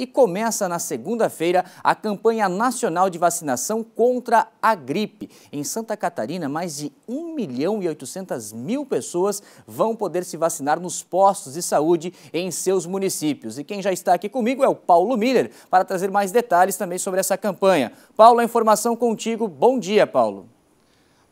e começa na segunda-feira a campanha nacional de vacinação contra a gripe. Em Santa Catarina, mais de 1 milhão e 800 mil pessoas vão poder se vacinar nos postos de saúde em seus municípios. E quem já está aqui comigo é o Paulo Miller para trazer mais detalhes também sobre essa campanha. Paulo, a informação contigo. Bom dia, Paulo.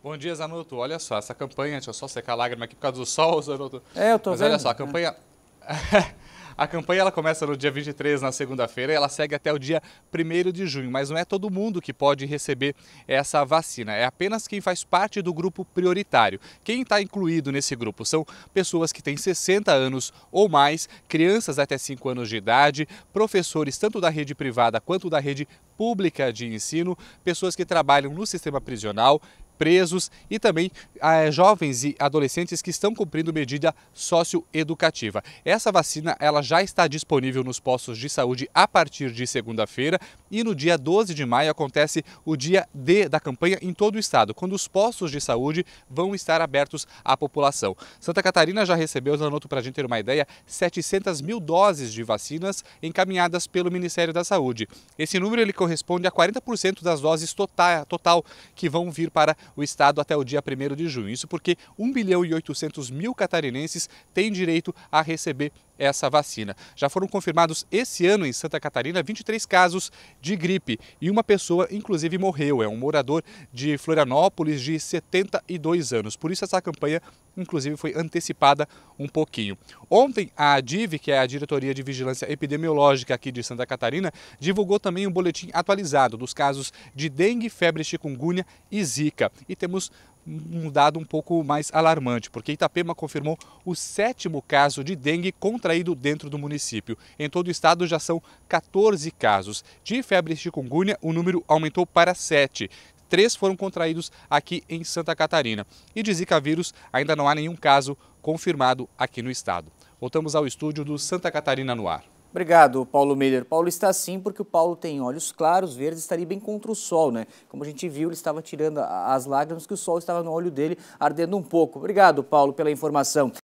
Bom dia, Zanotto. Olha só, essa campanha, deixa eu só secar a lágrima aqui por causa do sol, Zanotto. É, eu tô Mas vendo. olha só, a campanha... É. A campanha ela começa no dia 23, na segunda-feira, e ela segue até o dia 1 de junho, mas não é todo mundo que pode receber essa vacina, é apenas quem faz parte do grupo prioritário. Quem está incluído nesse grupo são pessoas que têm 60 anos ou mais, crianças até 5 anos de idade, professores tanto da rede privada quanto da rede pública de ensino, pessoas que trabalham no sistema prisional, presos e também ah, é, jovens e adolescentes que estão cumprindo medida socioeducativa. Essa vacina ela já está disponível nos postos de saúde a partir de segunda-feira. E no dia 12 de maio acontece o dia D da campanha em todo o estado, quando os postos de saúde vão estar abertos à população. Santa Catarina já recebeu, Zanotto, para a gente ter uma ideia, 700 mil doses de vacinas encaminhadas pelo Ministério da Saúde. Esse número ele corresponde a 40% das doses total, total que vão vir para o estado até o dia 1 de junho. Isso porque 1 bilhão e 800 mil catarinenses têm direito a receber essa vacina. Já foram confirmados esse ano em Santa Catarina 23 casos de gripe e uma pessoa, inclusive, morreu. É um morador de Florianópolis de 72 anos. Por isso, essa campanha inclusive foi antecipada um pouquinho. Ontem, a DIV, que é a Diretoria de Vigilância Epidemiológica aqui de Santa Catarina, divulgou também um boletim atualizado dos casos de dengue, febre, chikungunya e zika. E temos um dado um pouco mais alarmante, porque Itapema confirmou o sétimo caso de dengue contraído dentro do município. Em todo o estado já são 14 casos. De febre chikungunya, o número aumentou para 7 três foram contraídos aqui em Santa Catarina. E de Zika vírus ainda não há nenhum caso confirmado aqui no estado. Voltamos ao estúdio do Santa Catarina no ar. Obrigado, Paulo Miller. Paulo está assim porque o Paulo tem olhos claros, verdes, estaria bem contra o sol, né? Como a gente viu, ele estava tirando as lágrimas que o sol estava no olho dele, ardendo um pouco. Obrigado, Paulo, pela informação.